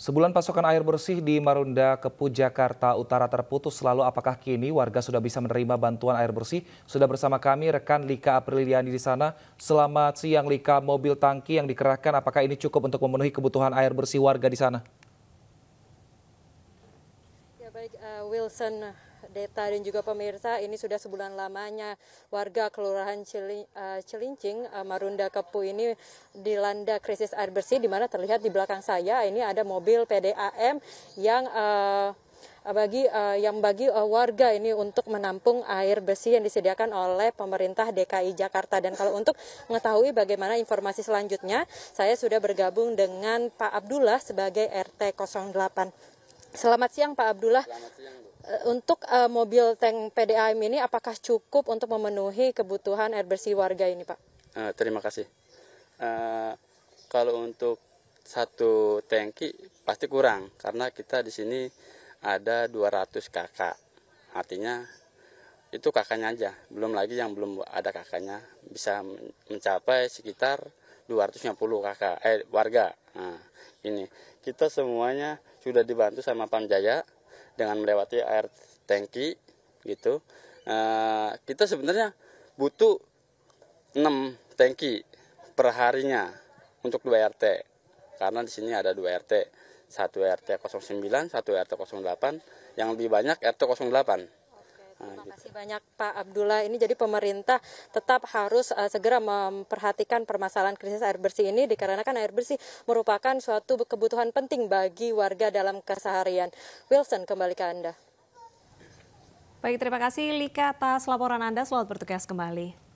Sebulan pasokan air bersih di Marunda, Kepu, Jakarta Utara terputus. selalu. apakah kini warga sudah bisa menerima bantuan air bersih? Sudah bersama kami rekan Lika Apriliani di sana. Selamat siang Lika, mobil tangki yang dikerahkan apakah ini cukup untuk memenuhi kebutuhan air bersih warga di sana? Ya, baik eh, Wilson, Deta dan juga pemirsa, ini sudah sebulan lamanya warga Kelurahan Celincing, eh, Cilincing, eh, Marunda Kepu ini dilanda krisis air bersih di mana terlihat di belakang saya ini ada mobil PDAM yang bagi yang bagi warga ini untuk menampung air bersih yang disediakan oleh pemerintah DKI Jakarta dan kalau untuk mengetahui bagaimana informasi selanjutnya saya sudah bergabung dengan Pak Abdullah sebagai RT 08 Selamat siang Pak Abdullah. siang. Eh, untuk uh, mobil tank PDAM ini apakah cukup untuk memenuhi kebutuhan air bersih warga ini Pak? Uh, terima kasih. Uh, kalau untuk satu tangki pasti kurang karena kita di sini ada 200 kakak. Artinya itu kakaknya aja, belum lagi yang belum ada kakaknya bisa mencapai sekitar 250 kakak eh warga. Nah, ini kita semuanya sudah dibantu sama Pamjaya dengan melewati air tangki gitu E, kita sebenarnya butuh 6 tangki harinya untuk 2 RT karena di sini ada 2 RT 1 RT 09 1 RT 08 yang lebih banyak RT 08 Terima kasih banyak Pak Abdullah. Ini jadi pemerintah tetap harus uh, segera memperhatikan permasalahan krisis air bersih ini dikarenakan air bersih merupakan suatu kebutuhan penting bagi warga dalam keseharian. Wilson, kembali ke Anda. Baik, terima kasih Lika atas laporan Anda. Selamat bertugas kembali.